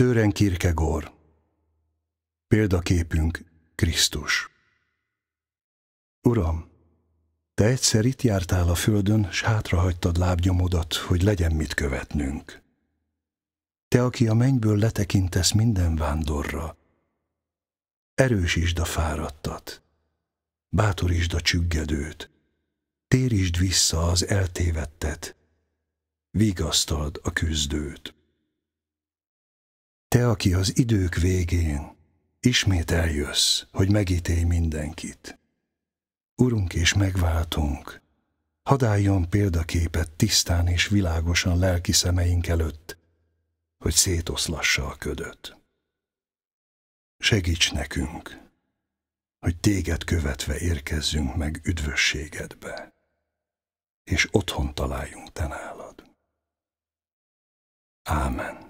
Szőren Kirkegor Példaképünk Krisztus Uram, te egyszer itt jártál a földön, s hátrahagytad lábgyomodat, hogy legyen mit követnünk. Te, aki a mennyből letekintesz minden vándorra, erősítsd a fáradtat, bátorítsd a csüggedőt, térítsd vissza az eltévedtet, vigasztald a küzdőt. Te, aki az idők végén ismét eljössz, hogy megítélj mindenkit. Urunk és megváltunk, hadd álljon példaképet tisztán és világosan lelki szemeink előtt, hogy szétoszlassa a ködöt. Segíts nekünk, hogy téged követve érkezzünk meg üdvösségedbe, és otthon találjunk te nálad. Ámen.